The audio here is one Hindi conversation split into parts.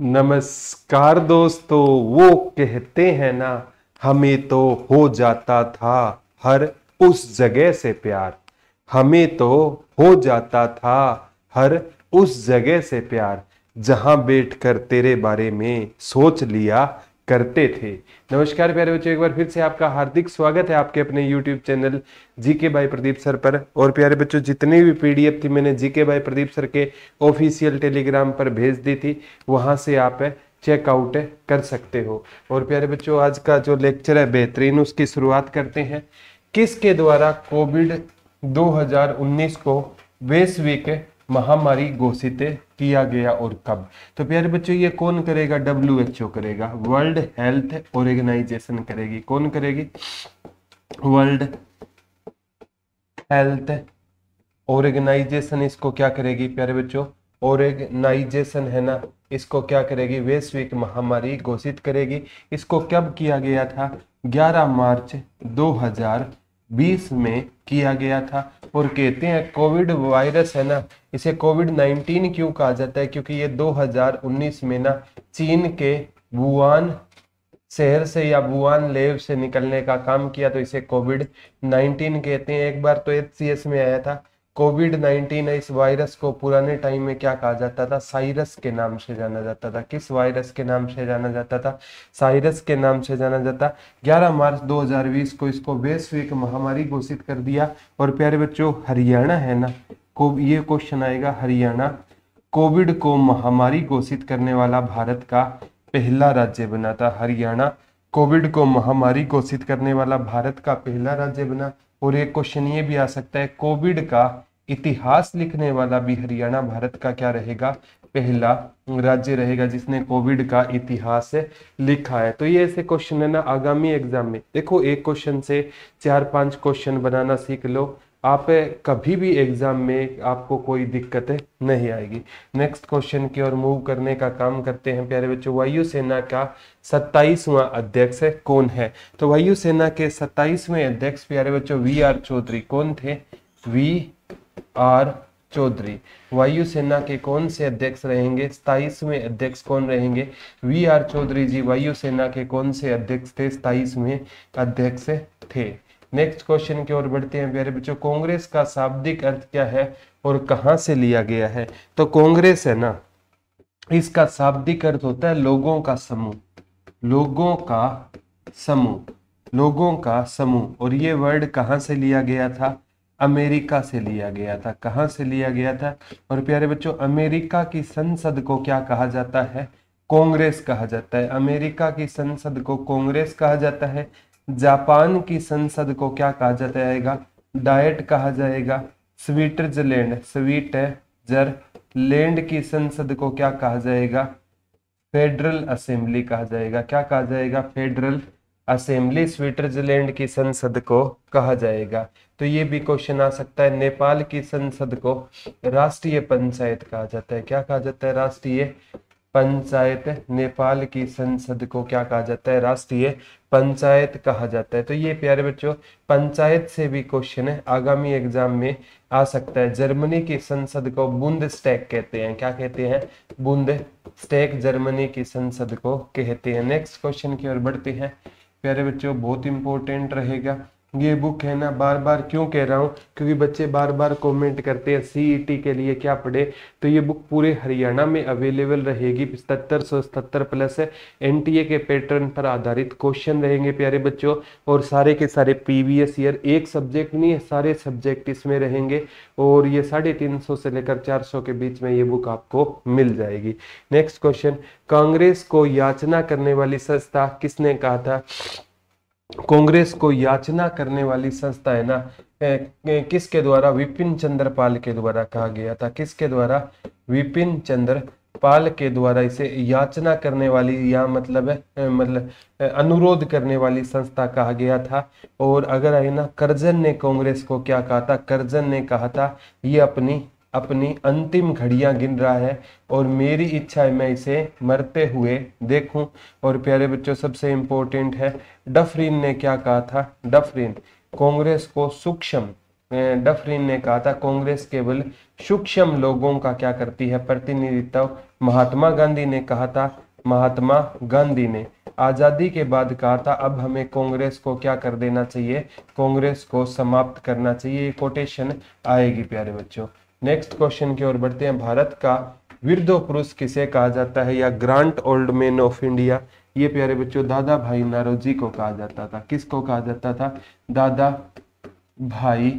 नमस्कार दोस्तों वो कहते हैं ना हमें तो हो जाता था हर उस जगह से प्यार हमें तो हो जाता था हर उस जगह से प्यार जहां बैठकर तेरे बारे में सोच लिया करते थे नमस्कार प्यारे बच्चों एक बार फिर से आपका हार्दिक स्वागत है आपके अपने YouTube चैनल जीके भाई प्रदीप सर पर और प्यारे बच्चों जितनी भी एफ थी मैंने जीके भाई प्रदीप सर के ऑफिशियल टेलीग्राम पर भेज दी थी वहाँ से आप चेकआउट कर सकते हो और प्यारे बच्चों आज का जो लेक्चर है बेहतरीन उसकी शुरुआत करते हैं किसके द्वारा कोविड 2019 को वैश्विक महामारी घोषित किया गया और कब तो प्यारे बच्चों ये कौन करेगा डब्ल्यू एच ओ करेगा वर्ल्ड हेल्थ ऑर्गेनाइजेशन करेगी कौन करेगी वर्ल्ड हेल्थ ऑर्गेनाइजेशन इसको क्या करेगी प्यारे बच्चों ऑर्गेनाइजेशन है ना इसको क्या करेगी वैश्विक महामारी घोषित करेगी इसको कब किया गया था 11 मार्च 2020 में किया गया था और कहते हैं कोविड वायरस है ना इसे कोविड 19 क्यों कहा जाता है क्योंकि ये 2019 में ना चीन के वुआन शहर से या वुआन लेव से निकलने का काम किया तो इसे कोविड 19 कहते हैं एक बार तो एच में आया था कोविड नाइन्टीन इस वायरस को पुराने टाइम में क्या कहा जाता था साइरस के नाम से जाना जाता था किस वायरस के नाम से जाना जाता था साइरस के नाम से जाना जाता 11 मार्च 2020 को इसको वैश्विक महामारी घोषित कर दिया और प्यारे बच्चों हरियाणा है ना को ये क्वेश्चन आएगा हरियाणा कोविड को महामारी घोषित करने वाला भारत का पहला राज्य बना था हरियाणा कोविड को महामारी घोषित करने वाला भारत का पहला राज्य बना और एक क्वेश्चन ये भी आ सकता है कोविड का इतिहास लिखने वाला भी हरियाणा भारत का क्या रहेगा पहला राज्य रहेगा जिसने कोविड का इतिहास लिखा है तो ये ऐसे क्वेश्चन है ना आगामी एग्जाम में देखो एक क्वेश्चन से चार पांच क्वेश्चन बनाना सीख लो आप कभी भी एग्जाम में आपको कोई दिक्कत नहीं आएगी नेक्स्ट क्वेश्चन की ओर मूव करने का काम करते हैं प्यारे बच्चों वायुसेना का सत्ताईसवां अध्यक्ष कौन है तो वायुसेना के सत्ताईसवें अध्यक्ष प्यारे बच्चों वी आर चौधरी कौन थे वी आर चौधरी वायुसेना के कौन से अध्यक्ष रहेंगे सताइसवें अध्यक्ष कौन रहेंगे वी आर चौधरी जी वायुसेना के कौन से अध्यक्ष थे सताइसवें अध्यक्ष थे नेक्स्ट क्वेश्चन की ओर बढ़ते हैं प्यारे बच्चों कांग्रेस का शाब्दिक अर्थ क्या है और कहां से लिया गया है तो कांग्रेस है ना इसका शाब्दिक अर्थ होता है लोगों का समूह लोगों का समूह लोगों का समूह और ये वर्ड कहां से लिया गया था अमेरिका से लिया गया था कहाँ से लिया गया था और प्यारे बच्चों अमेरिका की संसद को क्या कहा जाता है कांग्रेस कहा जाता है अमेरिका की संसद को कांग्रेस कहा जाता है जापान की संसद को क्या कहा जाता जाएगा डाइट कहा जाएगा स्विट्जरलैंड जरलैंड की संसद को क्या कहा जाएगा फेडरल असेंबली कहा जाएगा क्या कहा जाएगा फेडरल असेंबली स्विट्जरलैंड की संसद को कहा जाएगा तो ये भी क्वेश्चन आ सकता है नेपाल की संसद को राष्ट्रीय पंचायत कहा जाता है क्या कहा जाता है राष्ट्रीय पंचायत नेपाल की संसद को क्या कहा जाता है राष्ट्रीय पंचायत कहा जाता है तो ये प्यारे बच्चों पंचायत से भी क्वेश्चन है आगामी एग्जाम में आ सकता है जर्मनी की संसद को बुंद स्टैक कहते हैं क्या कहते हैं बुंद स्टैक जर्मनी की संसद को कहते हैं नेक्स्ट क्वेश्चन की ओर बढ़ते हैं प्यारे बच्चों बहुत इंपॉर्टेंट रहेगा ये बुक है ना बार बार क्यों कह रहा हूँ क्योंकि बच्चे बार बार कमेंट करते हैं सीईटी e के लिए क्या पढ़े तो ये बुक पूरे हरियाणा में अवेलेबल रहेगी पचहत्तर सौ सतहत्तर प्लस है एनटीए के पैटर्न पर आधारित क्वेश्चन रहेंगे प्यारे बच्चों और सारे के सारे प्रीवियस ईयर एक सब्जेक्ट नहीं है सारे सब्जेक्ट इसमें रहेंगे और ये साढ़े तीन सौ से लेकर चार सौ के बीच में ये बुक आपको मिल जाएगी नेक्स्ट क्वेश्चन कांग्रेस को याचना करने वाली संस्था किसने कहा था कांग्रेस को याचना करने वाली संस्था है ना किसके द्वारा विपिन चंद्र पाल के द्वारा कहा गया था किसके द्वारा विपिन चंद्र पाल के द्वारा इसे याचना करने वाली या मतलब मतलब अनुरोध करने वाली संस्था कहा गया था और अगर है ना करजन ने कांग्रेस को क्या कहा था करजन ने कहा था ये अपनी अपनी अंतिम घड़ियां गिन रहा है और मेरी इच्छा है मैं इसे मरते हुए देखूं और प्यारे बच्चों सबसे इम्पोर्टेंट है डफरीन ने क्या कहा था डफरीन कांग्रेस को सूक्ष्म डफरीन ने कहा था कांग्रेस केवल सूक्ष्म लोगों का क्या करती है प्रतिनिधित्व महात्मा गांधी ने कहा था महात्मा गांधी ने आज़ादी के बाद कहा था अब हमें कांग्रेस को क्या कर देना चाहिए कांग्रेस को समाप्त करना चाहिए ये कोटेशन आएगी प्यारे बच्चों नेक्स्ट क्वेश्चन की ओर बढ़ते हैं भारत का विरदो पुरुष किसे कहा जाता है या grand old man of India ये प्यारे बच्चों दादा भाई नारोजी को कहा जाता था किसको कहा जाता था दादा भाई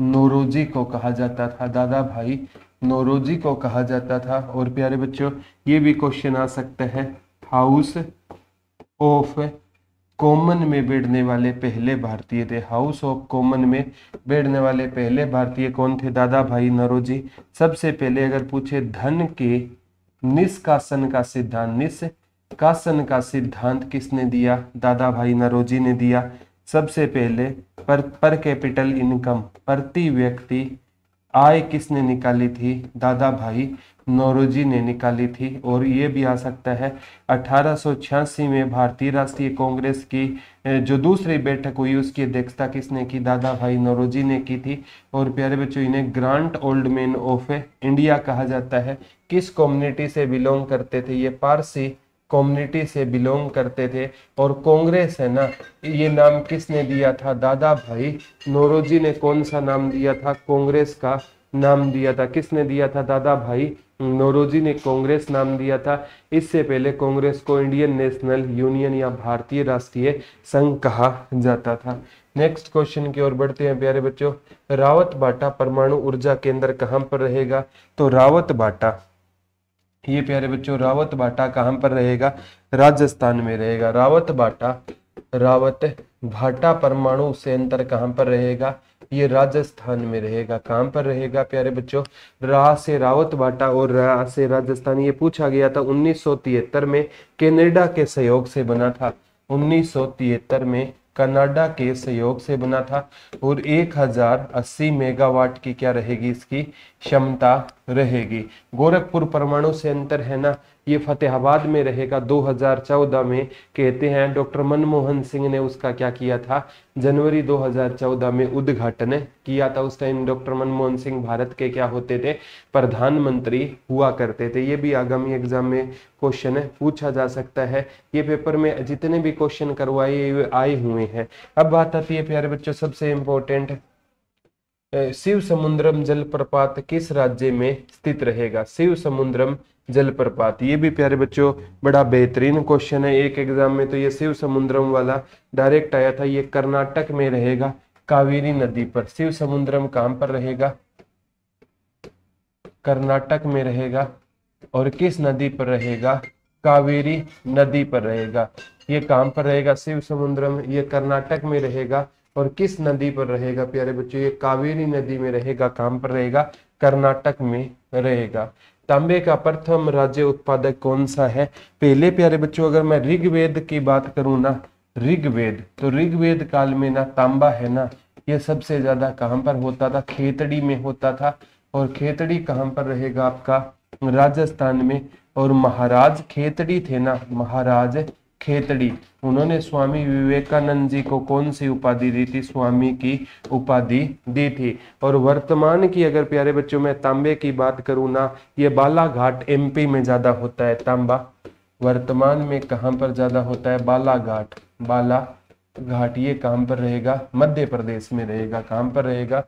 नोरोजी को कहा जाता था दादा भाई नोरोजी को कहा जाता था और प्यारे बच्चों ये भी क्वेश्चन आ सकता है हाउस ऑफ कॉमन में बैठने वाले पहले भारतीय थे हाउस ऑफ कॉमन में बैठने वाले पहले भारतीय कौन थे दादा भाई नरोजी सबसे पहले अगर पूछे धन के निष्कासन का सिद्धांत निष्कासन का सिद्धांत किसने दिया दादा भाई नरोजी ने दिया सबसे पहले पर पर कैपिटल इनकम प्रति व्यक्ति आय किसने निकाली थी दादा भाई नौरोजी ने निकाली थी और ये भी आ सकता है अठारह में भारतीय राष्ट्रीय कांग्रेस की जो दूसरी बैठक हुई उसकी अध्यक्षता किसने की दादा भाई नौरोजी ने की थी और प्यारे बच्चों इन्हें grand old man of India कहा जाता है किस कम्युनिटी से बिलोंग करते थे ये पारसी कम्युनिटी से बिलोंग करते थे और कांग्रेस है ना ये नाम किसने दिया था दादा भाई नोरोजी ने कौन सा नाम दिया था कांग्रेस का नाम दिया था किसने दिया था दादा भाई नोरोजी ने कांग्रेस नाम दिया था इससे पहले कांग्रेस को इंडियन नेशनल यूनियन या भारतीय राष्ट्रीय संघ कहा जाता था नेक्स्ट क्वेश्चन की ओर बढ़ते हैं प्यारे बच्चों रावत बाटा परमाणु ऊर्जा केंद्र कहाँ पर रहेगा तो रावत बाटा ये प्यारे बच्चों रावत बाटा कहाँ पर रहेगा राजस्थान में रहेगा रावत बाटा रावत भाटा परमाणु संयंत्र कहां पर रहेगा ये राजस्थान में रहेगा कहां पर रहेगा प्यारे बच्चों रा से रावत बाटा और रा से राजस्थान ये पूछा गया था उन्नीस में कैनेडा के सहयोग से बना था उन्नीस में कनाडा के सहयोग से बना था और 1080 मेगावाट की क्या रहेगी इसकी क्षमता रहेगी गोरखपुर परमाणु सेंटर है ना ये फतेहाबाद में रहेगा 2014 में कहते हैं डॉक्टर मनमोहन सिंह ने उसका क्या किया था जनवरी 2014 में उद्घाटन किया था उस टाइम डॉक्टर मनमोहन सिंह भारत के क्या होते थे प्रधानमंत्री हुआ करते थे ये भी आगामी एग्जाम में क्वेश्चन पूछा जा सकता है ये पेपर में जितने भी क्वेश्चन करवाए आए हुए हैं अब बात आती है प्यारे बच्चों सबसे इम्पोर्टेंट शिव समुद्रम जलप्रपात किस राज्य में स्थित रहेगा शिव समुद्रम जलप्रपात ये भी प्यारे बच्चों बड़ा बेहतरीन क्वेश्चन है एक एग्जाम में तो ये शिव समुद्रम वाला डायरेक्ट आया था ये कर्नाटक में रहेगा कावेरी नदी पर शिव समुद्रम कहां पर रहेगा कर्नाटक में रहेगा और किस नदी पर रहेगा कावेरी नदी पर रहेगा ये कहां पर रहेगा शिव समुद्रम ये कर्नाटक में रहेगा और किस नदी पर रहेगा प्यारे बच्चों ये कावेरी नदी में रहेगा काम पर रहेगा कर्नाटक में रहेगा तांबे का प्रथम राज्य उत्पादक कौन सा है पहले प्यारे बच्चों अगर मैं ऋग्वेद की बात करूं ना ऋग्वेद तो ऋग्वेद काल में ना तांबा है ना ये सबसे ज्यादा कहाँ पर होता था खेतड़ी में होता था और खेतड़ी कहाँ पर रहेगा आपका राजस्थान में और महाराज खेतड़ी थे ना महाराज खेतड़ी उन्होंने स्वामी विवेकानंद जी को कौन सी उपाधि दी थी स्वामी की उपाधि दी थी और वर्तमान की अगर प्यारे बच्चों में तांबे की बात करूं ना ये बालाघाट एमपी में ज़्यादा होता है तांबा वर्तमान में कहां पर ज़्यादा होता है बालाघाट बाला घाट ये कहां पर रहेगा मध्य प्रदेश में रहेगा कहाँ पर रहेगा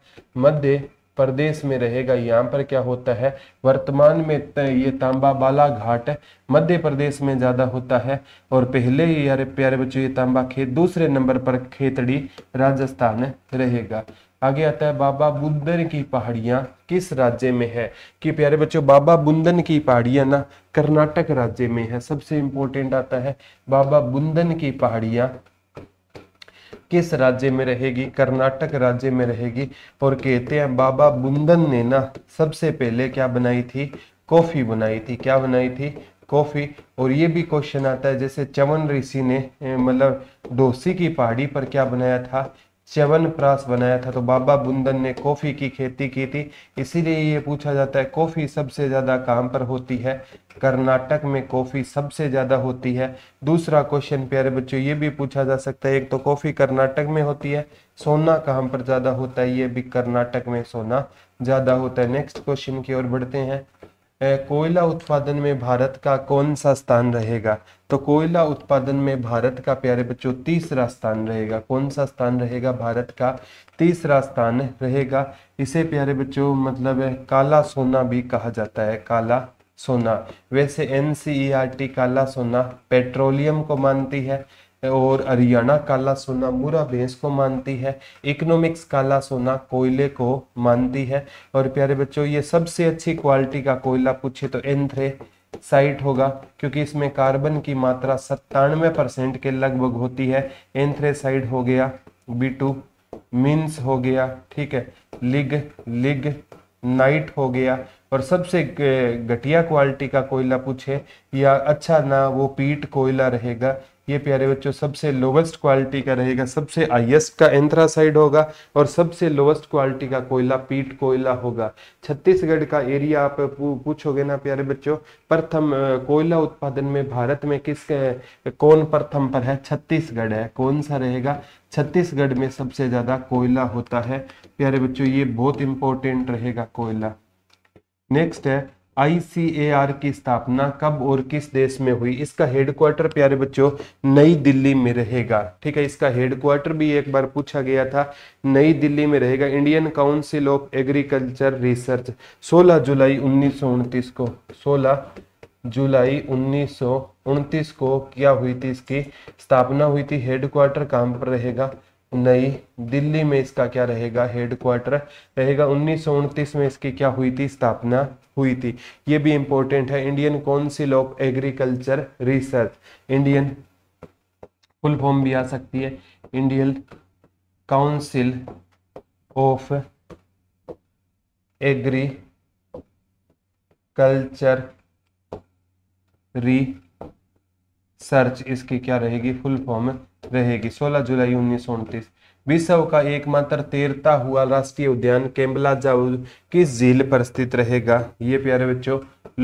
मध्य प्रदेश में रहेगा यहाँ पर क्या होता है वर्तमान में ये तांबा बाला घाट मध्य प्रदेश में ज़्यादा होता है और पहले ही यार प्यारे बच्चों ये तांबा खेत दूसरे नंबर पर खेतड़ी राजस्थान रहेगा आगे आता है बाबा बुंदन की पहाड़ियाँ किस राज्य में है कि प्यारे बच्चों बाबा बुंदन की पहाड़ियाँ ना कर्नाटक राज्य में है सबसे इंपॉर्टेंट आता है बाबा बुंदन की पहाड़ियाँ किस राज्य में रहेगी कर्नाटक राज्य में रहेगी और कहते हैं बाबा बुंदन ने ना सबसे पहले क्या बनाई थी कॉफी बनाई थी क्या बनाई थी कॉफी और ये भी क्वेश्चन आता है जैसे चवन ऋषि ने मतलब डोसी की पहाड़ी पर क्या बनाया था च्यवन प्रास बनाया था तो बाबा बुंदन ने कॉफ़ी की खेती की थी इसीलिए ये पूछा जाता है कॉफ़ी सबसे ज़्यादा कहाँ पर होती है कर्नाटक में कॉफ़ी सबसे ज़्यादा होती है दूसरा क्वेश्चन प्यारे बच्चों ये भी पूछा जा सकता है एक तो कॉफ़ी कर्नाटक में होती है सोना कहाँ पर ज़्यादा होता है ये भी कर्नाटक में सोना ज़्यादा होता है नेक्स्ट क्वेश्चन की ओर बढ़ते हैं कोयला उत्पादन में भारत का कौन सा स्थान रहेगा तो कोयला उत्पादन में भारत का प्यारे बच्चों तीसरा स्थान रहेगा कौन सा स्थान रहेगा भारत का तीसरा स्थान रहेगा इसे प्यारे बच्चों मतलब काला सोना भी कहा जाता है काला सोना वैसे एन e काला सोना पेट्रोलियम को मानती है और हरियाणा काला सोना मुरा भैंस को मानती है इकोनॉमिक्स काला सोना कोयले को मानती है और प्यारे बच्चों ये सबसे अच्छी क्वालिटी का कोयला पूछे तो एन साइट होगा क्योंकि इसमें कार्बन की मात्रा सत्तानवे परसेंट के लगभग होती है एंथ्रेसाइड हो गया बी टू मीन्स हो गया ठीक है लिग लिग नाइट हो गया और सबसे घटिया क्वालिटी का कोयला पूछे या अच्छा ना वो पीट कोयला रहेगा ये प्यारे बच्चों सबसे लोवेस्ट क्वालिटी का रहेगा सबसे हाइएस्ट का एंथ्रासाइड होगा और सबसे लोवेस्ट क्वालिटी का कोयला पीट कोयला होगा छत्तीसगढ़ का एरिया आप पूछोगे ना प्यारे बच्चों प्रथम कोयला उत्पादन में भारत में किस कौन प्रथम पर है छत्तीसगढ़ है कौन सा रहेगा छत्तीसगढ़ में सबसे ज्यादा कोयला होता है प्यारे बच्चों ये बहुत इंपॉर्टेंट रहेगा कोयला नेक्स्ट है आईसीएआर की स्थापना कब और किस देश में हुई इसका हेडक्वार्टर प्यारे बच्चों नई दिल्ली में रहेगा ठीक है इसका हेडक्वार्टर भी एक बार पूछा गया था नई दिल्ली में रहेगा Indian council of agriculture Research 16 जुलाई उन्नीस को 16 जुलाई उन्नीस को क्या हुई थी इसकी स्थापना हुई थी हेडक्वार्टर कहाँ पर रहेगा नई दिल्ली में इसका क्या रहेगा हेडक्वार्टर रहेगा उन्नीस में इसकी क्या हुई थी स्थापना हुई थी ये भी इंपॉर्टेंट है Indian council of agriculture research Indian full form भी आ सकती है Indian council of agriculture research इसकी क्या रहेगी फुल फॉर्म रहेगी 16 जुलाई उन्नीस विश्व का एकमात्र तैरता हुआ राष्ट्रीय उद्यान केम्बला जाऊ किस झील पर स्थित रहेगा ये प्यारे बच्चों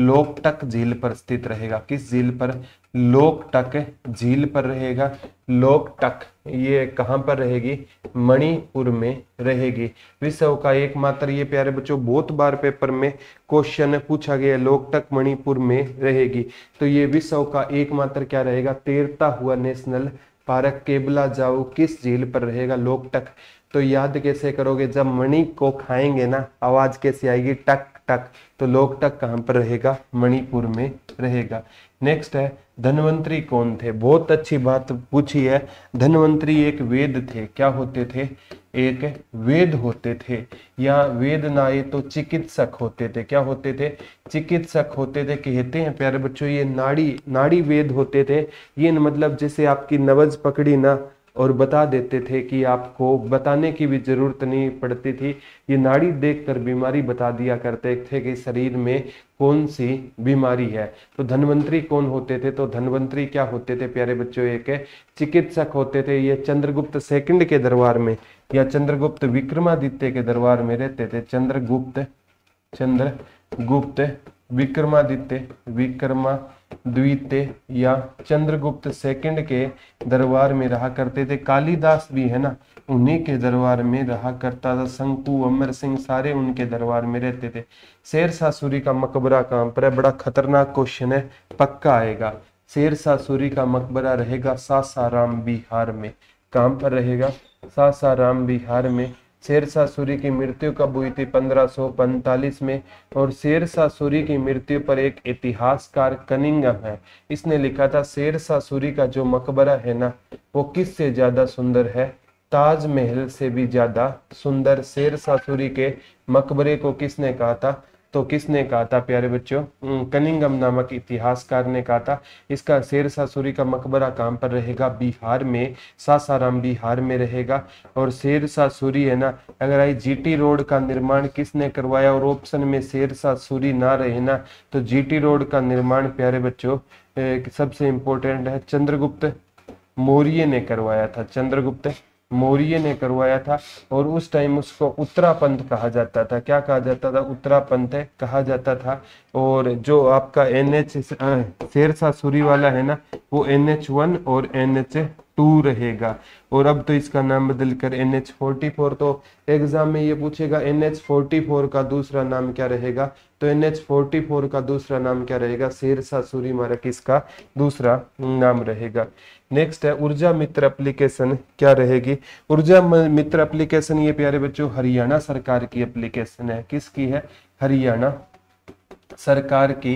लोकटक झील पर स्थित रहेगा किस झील पर लोक टक झील पर रहेगा लोक टक ये कहाँ पर रहेगी मणिपुर में रहेगी विश्व का एकमात्र ये प्यारे बच्चों बहुत बार पेपर में क्वेश्चन पूछा गया लोक टक मणिपुर में रहेगी तो ये विश्व का एकमात्र क्या रहेगा तैरता हुआ नेशनल पार्क केबला जाओ किस झील पर रहेगा लोक टक तो याद कैसे करोगे जब मणि को खाएंगे ना आवाज कैसे आएगी टक टक तो लोकटक कहाँ पर रहेगा मणिपुर में रहेगा नेक्स्ट है धनवंतरी कौन थे बहुत अच्छी बात पूछी है धनवंतरी एक वेद थे क्या होते थे एक वेद होते थे या वेद ना ये तो चिकित्सक होते थे क्या होते थे चिकित्सक होते थे कहते हैं प्यारे बच्चों ये नाड़ी नाड़ी वेद होते थे ये मतलब जैसे आपकी नवज पकड़ी ना और बता देते थे कि आपको बताने की भी ज़रूरत नहीं पड़ती थी ये नाड़ी देखकर बीमारी बता दिया करते थे कि शरीर में कौन सी बीमारी है तो धनवंतरी कौन होते थे तो धनवंतरी क्या होते थे प्यारे बच्चों एक चिकित्सक होते थे ये चंद्रगुप्त सेकंड के दरबार में या चंद्रगुप्त विक्रमादित्य के दरबार में रहते थे चंद्रगुप्त चंद्रगुप्त विक्रमादित्य विक्रमा द्वितीय या चंद्रगुप्त सेकंड के दरबार में रहा करते थे कालिदास भी है ना उन्हीं के दरबार में रहा करता था शंकु अमर सिंह सारे उनके दरबार में रहते थे शेरशाह सूरी का मकबरा कहाँ पर है बड़ा खतरनाक क्वेश्चन है पक्का आएगा शेरशाह सूरी का मकबरा रहेगा सासाराम बिहार में कहाँ पर रहेगा सासाराम बिहार में शेरशाह सूरी की मृत्यु कब हुई थी 1545 में और शेरशाह सूरी की मृत्यु पर एक इतिहासकार कनिंगम है इसने लिखा था शेरशाह सूरी का जो मकबरा है ना वो किस से ज्यादा सुंदर है ताजमहल से भी ज्यादा सुंदर शेरशाह सूरी के मकबरे को किसने कहा था तो किसने कहा था प्यारे बच्चों कनिंगम नामक इतिहासकार ने कहा था इसका शेर सासुरी का मकबरा काम पर रहेगा बिहार में सासाराम बिहार में रहेगा और शेर सासुरी है ना अगर आई जीटी रोड का निर्माण किसने करवाया और ऑप्शन में शेर सासुरी ना रहे ना तो जीटी रोड का निर्माण प्यारे बच्चों सबसे इंपॉर्टेंट है चंद्रगुप्त मौर्य ने करवाया था चंद्रगुप्त मौर्य ने करवाया था और उस टाइम उसको उत्तरापंथ कहा जाता था क्या कहा जाता था उत्तरापंथ कहा जाता था और जो आपका एन एच शेर सूरी वाला है ना वो एन एच वन और एन एच टू रहेगा और अब तो इसका नाम बदल कर एन एच फोर्टी फोर तो एग्जाम में ये पूछेगा एन एच फोर्टी फोर का दूसरा नाम क्या रहेगा तो एन एच फोर्टी फोर का दूसरा नाम क्या रहेगा शेर सूरी मारा किसका दूसरा नाम रहेगा नेक्स्ट है ऊर्जा मित्र एप्लीकेशन क्या रहेगी ऊर्जा मित्र एप्लीकेशन ये प्यारे बच्चों हरियाणा सरकार की एप्लीकेशन है किसकी है हरियाणा सरकार की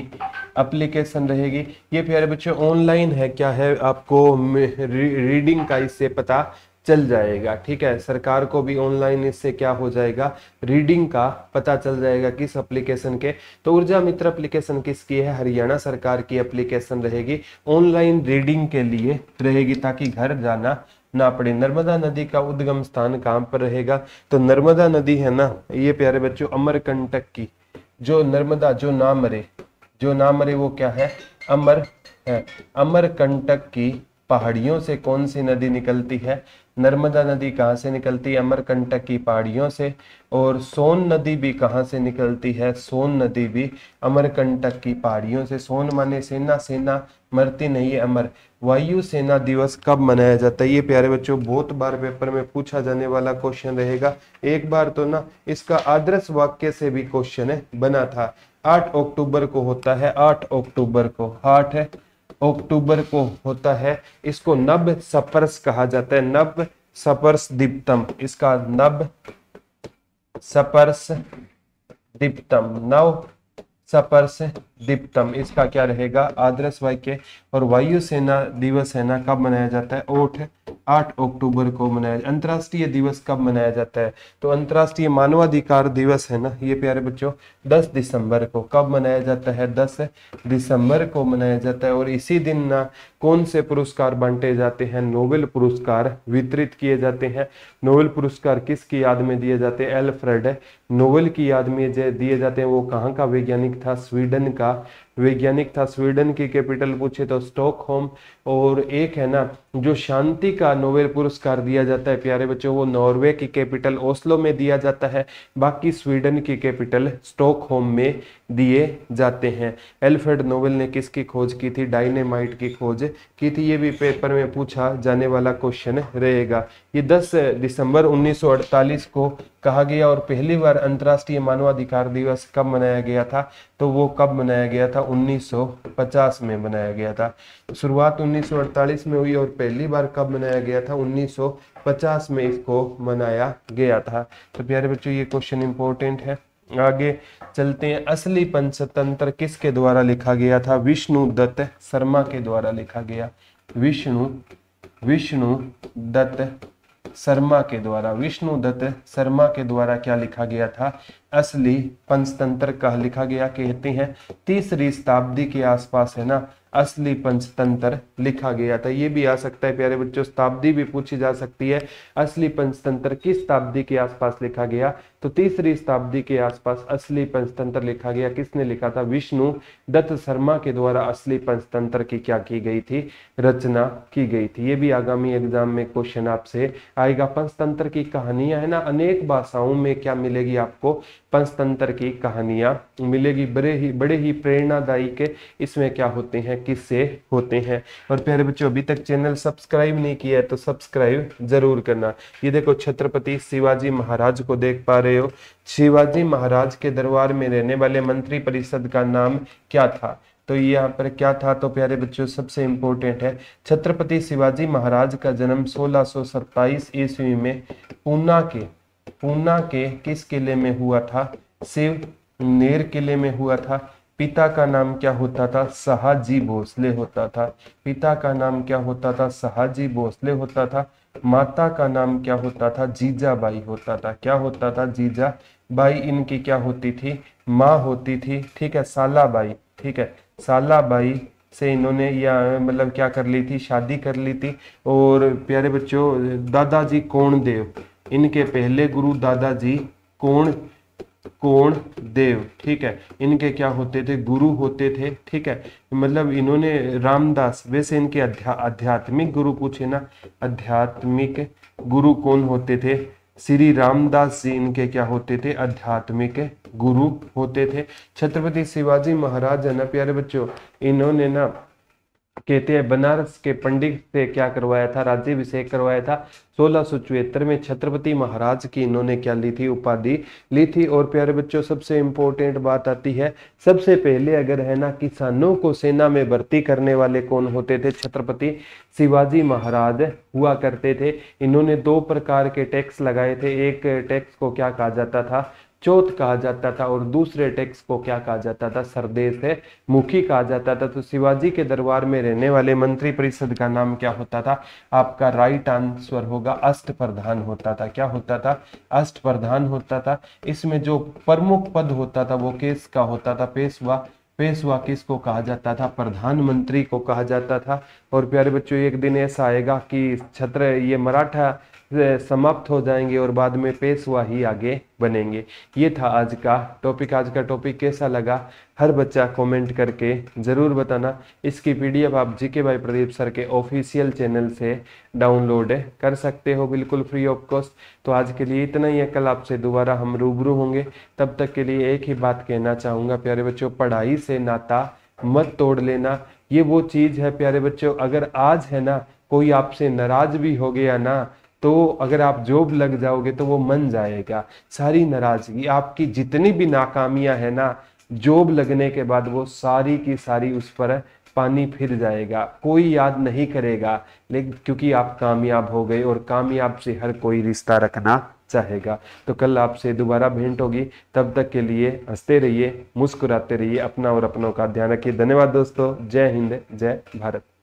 एप्लीकेशन रहेगी ये प्यारे बच्चे ऑनलाइन है क्या है आपको रीडिंग का इससे पता चल जाएगा ठीक है सरकार को भी ऑनलाइन इससे क्या हो जाएगा रीडिंग का पता चल जाएगा किस एप्लीकेशन के तो ऊर्जा मित्र एप्लीकेशन किसकी है हरियाणा सरकार की एप्लीकेशन रहेगी ऑनलाइन रीडिंग के लिए रहेगी ताकि घर जाना ना पड़े नर्मदा नदी का उद्गम स्थान कहाँ पर रहेगा तो नर्मदा नदी है ना ये प्यारे बच्चों अमरकंटक की जो नर्मदा जो ना मरे जो ना मरे वो क्या है अमर है अमर कंटक की पहाड़ियों से कौन सी नदी निकलती है नर्मदा नदी कहाँ से निकलती है अमरकंटक की पहाड़ियों से और सोन नदी भी कहाँ से निकलती है सोन नदी भी अमरकंटक की पहाड़ियों से सोन माने सेना सेना मरती नहीं है अमर वायु सेना दिवस कब मनाया जाता है ये प्यारे बच्चों बहुत बार पेपर में पूछा जाने वाला क्वेश्चन रहेगा एक बार तो ना इसका आदर्श वाक्य से भी क्वेश्चन है बना था आठ अक्टूबर को होता है आठ अक्टूबर को आठ है अक्टूबर को होता है इसको नब सपर्स कहा जाता है नब सपर्स दीप्तम इसका नब सपर्स दीप्तम नव सपर्स दीप्तम इसका क्या रहेगा आदर्श वाक्य और वायुसेना दिवस है ना कब मनाया जाता है ओठ आठ अक्टूबर को मनाया अंतर्राष्ट्रीय दिवस कब मनाया जाता है तो अंतर्राष्ट्रीय मानवाधिकार दिवस है ना ये प्यारे बच्चों दस दिसंबर को कब मनाया जाता है दस दिसंबर को मनाया जाता है और इसी दिन ना कौन से पुरस्कार बांटे जाते हैं नोबेल पुरस्कार वितरित किए जाते हैं नोबेल पुरस्कार किसकी याद में दिए जाते हैं एल्फ्रेड नोबेल की याद में दिए जाते हैं वो कहाँ का वैज्ञानिक था स्वीडन का वैज्ञानिक था स्वीडन की कैपिटल पूछे तो होम और एक है ना जो शांति का नोबेल पुरस्कार दिया जाता है प्यारे बच्चों वो नॉर्वे की कैपिटल ओस्लो में दिया जाता है बाकी स्वीडन की कैपिटल होम में दिए जाते हैं एल्फ्रेड नोबेल ने किसकी खोज की थी डायनेमाइट की खोज की थी ये भी पेपर में पूछा जाने वाला क्वेश्चन रहेगा ये दस दिसंबर उन्नीस को कहा गया और पहली बार अंतर्राष्ट्रीय मानवाधिकार दिवस कब मनाया गया था तो वो कब मनाया गया था 1950 में मनाया गया था शुरुआत 1948 में हुई और पहली बार कब मनाया गया था 1950 में इसको मनाया गया था तो प्यारे बच्चों ये क्वेश्चन इंपॉर्टेंट है आगे चलते हैं असली पंचतंत्र किसके द्वारा लिखा गया था विष्णु दत्त शर्मा के द्वारा लिखा गया विष्णु विष्णु दत्त शर्मा के द्वारा विष्णु दत्त शर्मा के द्वारा क्या लिखा गया था असली पंचतंत्र कह लिखा गया कहते हैं तीसरी शताब्दी के आसपास है ना असली पंचतंत्र लिखा गया था ये भी आ सकता है प्यारे बच्चों शताब्दी भी पूछी जा सकती है असली पंचतंत्र किस शताब्दी के आसपास लिखा गया तो तीसरी शताब्दी के आसपास असली पंचतंत्र लिखा गया किसने लिखा था विष्णु दत्त शर्मा के द्वारा असली पंचतंत्र की क्या की गई थी रचना की गई थी ये भी आगामी एग्जाम में क्वेश्चन आपसे आएगा पंचतंत्र की कहानियां है ना अनेक भाषाओं में क्या मिलेगी आपको पंचतंत्र की कहानियां मिलेगी बड़े ही बड़े ही प्रेरणादायी के इसमें क्या होते हैं किससे होते हैं और प्यारे बच्चों अभी तक चैनल सब्सक्राइब नहीं किया है तो सब्सक्राइब जरूर करना ये देखो छत्रपति शिवाजी महाराज को देख पा रहे रहे हो शिवाजी महाराज के दरबार में रहने वाले मंत्री परिषद का नाम क्या था तो ये यहाँ पर क्या था तो प्यारे बच्चों सबसे इम्पोर्टेंट है छत्रपति शिवाजी महाराज का जन्म 1627 ईस्वी में पूना के पूना के किस किले में हुआ था शिव नेर किले में हुआ था पिता का नाम क्या होता था शाहजी भोसले होता था पिता का नाम क्या होता था शाहजी भोसले होता था माता का नाम क्या होता था जीजाबाई होता था क्या होता था जीजा बाई इनकी क्या होती थी माँ होती थी ठीक है सालाबाई ठीक है सालाबाई से इन्होंने या मतलब क्या कर ली थी शादी कर ली थी और प्यारे बच्चों दादाजी कौन देव इनके पहले गुरु दादाजी कौन कोण देव ठीक है इनके क्या होते थे गुरु होते थे ठीक है मतलब इन्होंने रामदास वैसे इनके अध्या आध्यात्मिक गुरु पूछे ना आध्यात्मिक गुरु कौन होते थे श्री रामदास जी इनके क्या होते थे आध्यात्मिक गुरु होते थे छत्रपति शिवाजी महाराज है ना प्यारे बच्चों इन्होंने ना कहते हैं बनारस के पंडित से क्या करवाया था राज्यभिषेक करवाया था सोलह चौहत्तर में छत्रपति महाराज की इन्होंने क्या ली थी उपाधि ली थी और प्यारे बच्चों सबसे इंपॉर्टेंट बात आती है सबसे पहले अगर है ना किसानों को सेना में भर्ती करने वाले कौन होते थे छत्रपति शिवाजी महाराज हुआ करते थे इन्होंने दो प्रकार के टैक्स लगाए थे एक टैक्स को क्या कहा जाता था चौथ कहा जाता था और दूसरे टैक्स को क्या कहा जाता था सरदेश है मुखी कहा जाता था तो शिवाजी के दरबार में रहने वाले मंत्री परिषद का नाम क्या होता था आपका राइट आंसर होगा अष्ट प्रधान होता था क्या होता था अष्ट प्रधान होता था इसमें जो प्रमुख पद होता था वो केस का होता था पेशवा पेशवा किसको कहा जाता था प्रधानमंत्री को कहा जाता था और प्यारे बच्चों एक दिन ऐसा आएगा कि छत्र ये मराठा समाप्त हो जाएंगे और बाद में पेशवा ही आगे बनेंगे ये था आज का टॉपिक आज का टॉपिक कैसा लगा हर बच्चा कमेंट करके ज़रूर बताना इसकी पीडीएफ आप जीके भाई प्रदीप सर के ऑफिशियल चैनल से डाउनलोड कर सकते हो बिल्कुल फ्री ऑफ कॉस्ट तो आज के लिए इतना ही है कल आपसे दोबारा हम रूबरू होंगे तब तक के लिए एक ही बात कहना चाहूँगा प्यारे बच्चों पढ़ाई से नाता मत तोड़ लेना ये वो चीज़ है प्यारे बच्चों अगर आज है ना कोई आपसे नाराज भी हो गया ना तो अगर आप जॉब लग जाओगे तो वो मन जाएगा सारी नाराजगी आपकी जितनी भी नाकामियां हैं ना जॉब लगने के बाद वो सारी की सारी उस पर पानी फिर जाएगा कोई याद नहीं करेगा लेकिन क्योंकि आप कामयाब हो गए और कामयाब से हर कोई रिश्ता रखना चाहेगा तो कल आपसे दोबारा भेंट होगी तब तक के लिए हंसते रहिए मुस्कुराते रहिए अपना और अपनों का ध्यान रखिए धन्यवाद दोस्तों जय हिंद जय भारत